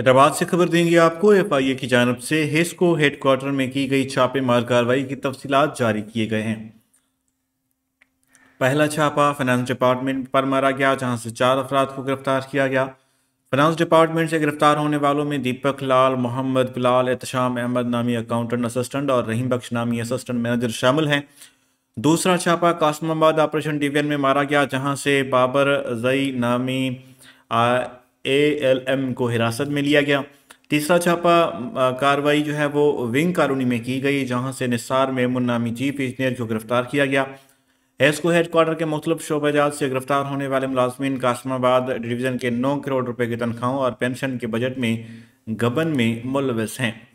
हैदराबाद से खबर देंगे आपको ए की जानब से हेस्को हेडक्वार्टर में की गई छापेमार कार्रवाई की तफसीत जारी किए गए हैं पहला छापा फाइनेंस डिपार्टमेंट पर मारा गया जहां से चार अफराद को गिरफ्तार किया गया फाइनेंस डिपार्टमेंट से गिरफ्तार होने वालों में दीपक लाल मोहम्मद बिलाल एहतशाम अहमद नामी अकाउंटेंट असिस्टेंट और रहीम बख्श नामी असिस्टेंट मैनेजर शामिल हैं दूसरा छापा कासमाबाद ऑपरेशन डिवीजन में मारा गया जहां से बाबर जई नामी ए एल एम को हिरासत में लिया गया तीसरा छापा कार्रवाई जो है वो विंग कॉलोनी में की गई जहां से निसार मेमुन नामी चीफ इंजीनियर को गिरफ्तार किया गया एस्को हेडक्वार्टर के मुख्तलिफ शोबाजात से गिरफ्तार होने वाले मुलाजमीन कासमाबाद डिवीज़न के नौ करोड़ रुपये की तनख्वाहों और पेंशन के बजट में गबन में मुलविस हैं